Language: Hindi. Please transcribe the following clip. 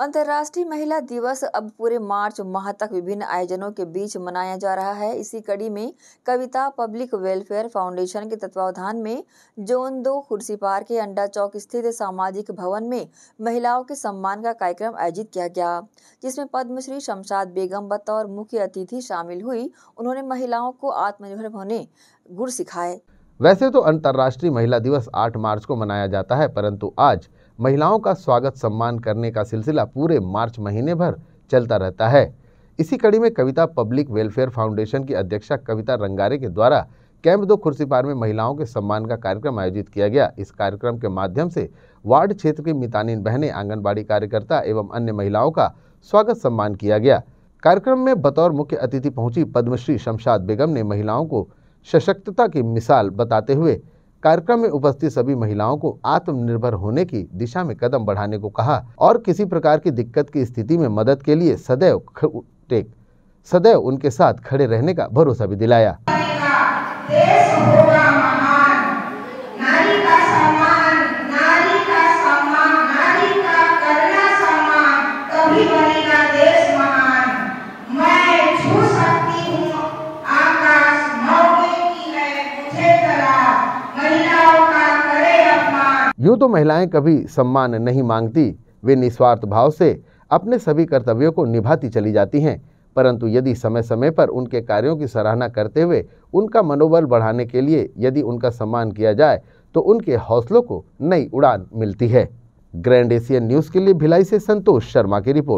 अंतर्राष्ट्रीय महिला दिवस अब पूरे मार्च माह तक विभिन्न आयोजनों के बीच मनाया जा रहा है इसी कड़ी में कविता पब्लिक वेलफेयर फाउंडेशन के तत्वावधान में जोन दो खुर्सी पार के अंडा चौक स्थित सामाजिक भवन में महिलाओं के सम्मान का कार्यक्रम आयोजित किया गया जिसमें पद्मश्री शमशाद बेगम बतौर मुख्य अतिथि शामिल हुई उन्होंने महिलाओं को आत्मनिर्भर होने गुर सिखाए वैसे तो अंतर्राष्ट्रीय महिला दिवस 8 मार्च को मनाया जाता है परंतु आज महिलाओं का स्वागत सम्मान करने का सिलसिला पूरे मार्च महीने भर चलता रहता है इसी कड़ी में कविता पब्लिक वेलफेयर फाउंडेशन की अध्यक्षा कविता रंगारे के द्वारा कैंप दो खुर्सीपार में महिलाओं के सम्मान का कार्यक्रम आयोजित किया गया इस कार्यक्रम के माध्यम से वार्ड क्षेत्र की मितानिन बहनें आंगनबाड़ी कार्यकर्ता एवं अन्य महिलाओं का स्वागत सम्मान किया गया कार्यक्रम में बतौर मुख्य अतिथि पहुंची पद्मश्री शमशाद बेगम ने महिलाओं को सशक्तता की मिसाल बताते हुए कार्यक्रम में उपस्थित सभी महिलाओं को आत्मनिर्भर होने की दिशा में कदम बढ़ाने को कहा और किसी प्रकार की दिक्कत की स्थिति में मदद के लिए सदैव टेक सदैव उनके साथ खड़े रहने का भरोसा भी दिलाया यूँ तो महिलाएं कभी सम्मान नहीं मांगती वे निस्वार्थ भाव से अपने सभी कर्तव्यों को निभाती चली जाती हैं परंतु यदि समय समय पर उनके कार्यों की सराहना करते हुए उनका मनोबल बढ़ाने के लिए यदि उनका सम्मान किया जाए तो उनके हौसलों को नई उड़ान मिलती है ग्रैंड एशियन न्यूज़ के लिए भिलाई से संतोष शर्मा की रिपोर्ट